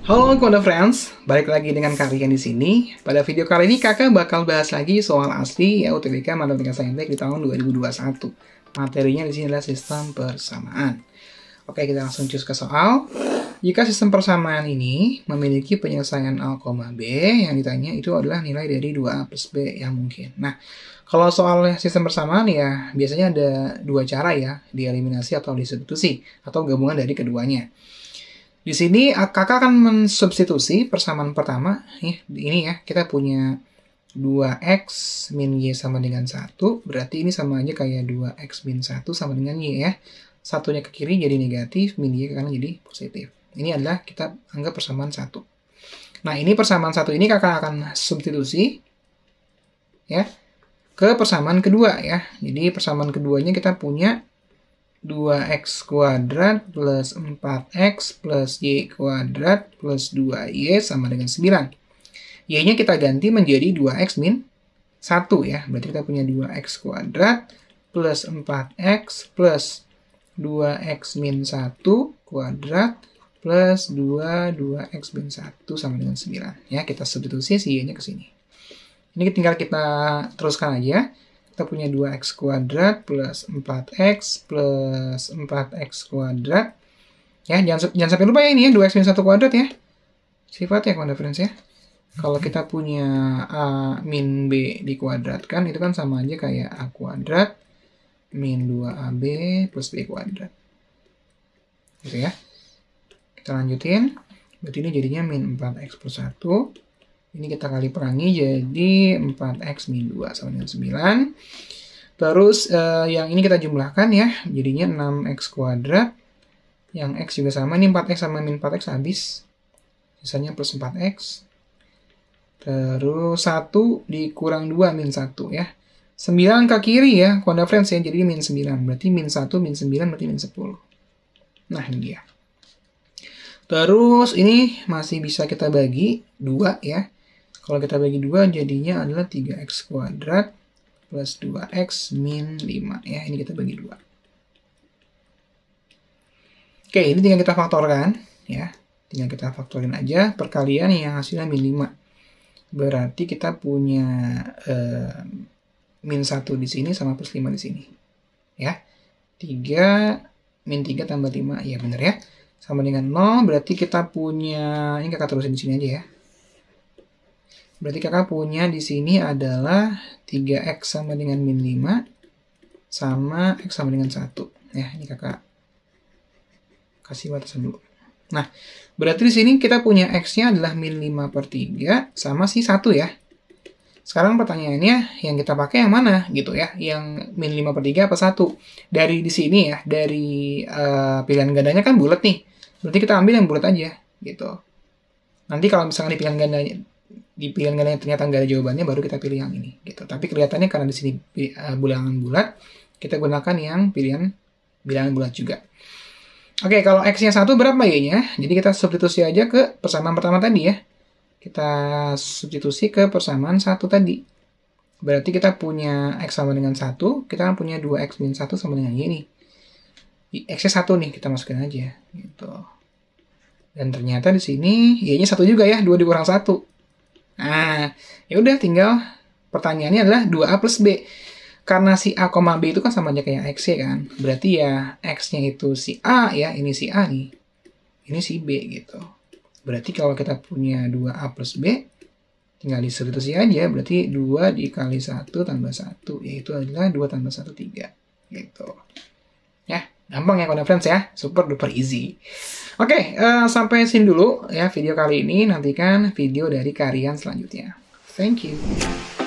Halo Kondo Friends, balik lagi dengan kalian di sini. Pada video kali ini kakak bakal bahas lagi soal asli ya UTBK Matematika Saintek di tahun 2021. Materinya di sini adalah sistem persamaan. Oke, kita langsung cus ke soal. Jika sistem persamaan ini memiliki penyelesaian A, B, yang ditanya itu adalah nilai dari 2A plus B yang mungkin. Nah, kalau soal sistem persamaan ya biasanya ada dua cara ya, dieliminasi atau disubstitusi, atau gabungan dari keduanya. Di sini ah, kakak akan mensubstitusi persamaan pertama. ini ya, kita punya 2x min y sama dengan 1. Berarti ini sama aja kayak 2x min 1 sama dengan y ya. Satunya ke kiri jadi negatif, min y ke kanan jadi positif. Ini adalah kita anggap persamaan 1. Nah, ini persamaan satu ini kakak akan substitusi ya ke persamaan kedua ya. Jadi persamaan keduanya kita punya 2x kuadrat plus 4x plus y kuadrat plus 2y sama dengan 9. Y-nya kita ganti menjadi 2x min 1 ya. Berarti kita punya 2x kuadrat plus 4x plus 2x min 1 kuadrat plus 2, 2x min 1 sama dengan 9. Ya, kita substitusi si y-nya ke sini. Ini tinggal kita teruskan aja kita punya 2x kuadrat plus 4x plus 4x kuadrat. Ya, jangan, jangan sampai lupa ya ini ya, 2x minus 1 kuadrat ya. Sifatnya kawan reference ya. Kalau hmm. kita punya A min B dikuadratkan, itu kan sama aja kayak A kuadrat min 2AB plus B kuadrat. Gitu ya. Kita lanjutin. Berarti ini jadinya min 4x plus 1 ini kita kali perangi jadi 4X min 2 sama dengan 9. Terus uh, yang ini kita jumlahkan ya, jadinya 6X kuadrat. Yang X juga sama, ini 4X sama min 4X habis. Sisanya plus 4X. Terus 1 dikurang 2 min 1 ya. 9 ke kiri ya, kuanda friends ya, jadi min 9. Berarti min 1, min 9, berarti min 10. Nah, ini dia. Terus ini masih bisa kita bagi 2 ya. Kalau kita bagi 2 jadinya adalah 3x kuadrat plus 2x min 5. Ya, ini kita bagi 2. Oke, ini tinggal kita faktorkan. ya Tinggal kita faktorin aja perkalian yang hasilnya min 5. Berarti kita punya eh, min 1 di sini sama plus 5 di sini. Ya, 3 min 3 tambah 5. Iya benar ya. Sama dengan 0, berarti kita punya, ini kakak terusin di sini aja ya. Berarti kakak punya di sini adalah 3x sama dengan min 5 sama x sama dengan 1. Ya, ini kakak kasih batasan dulu. Nah, berarti di sini kita punya x-nya adalah min 5 per 3 sama si 1 ya. Sekarang pertanyaannya yang kita pakai yang mana gitu ya? Yang min 5 per 3 apa 1? Dari di sini ya, dari uh, pilihan gandanya kan bulat nih. Berarti kita ambil yang bulat aja gitu. Nanti kalau misalnya di pilihan gandanya di pilihan yang ternyata nggak ada jawabannya baru kita pilih yang ini gitu tapi kelihatannya karena di sini uh, bilangan bulat kita gunakan yang pilihan bilangan bulat juga oke kalau x nya satu berapa y nya jadi kita substitusi aja ke persamaan pertama tadi ya kita substitusi ke persamaan satu tadi berarti kita punya x sama dengan satu kita kan punya 2x minus satu sama dengan y ini. x nya satu nih kita masukin aja gitu dan ternyata di sini y nya satu juga ya dua dikurang satu Nah, ya udah tinggal pertanyaannya adalah 2A plus B. Karena si A, B itu kan sama aja kayak X ya kan. Berarti ya X-nya itu si A ya, ini si A nih. Ini si B gitu. Berarti kalau kita punya 2A plus B, tinggal disubstitusi aja. Berarti 2 dikali 1 tambah 1, yaitu adalah 2 tambah 1, 3. Gitu. Gampang ya Konefriends ya, super duper easy. Oke, okay, uh, eh, sampai sini dulu ya video kali ini. Nantikan video dari Karian selanjutnya. Thank you.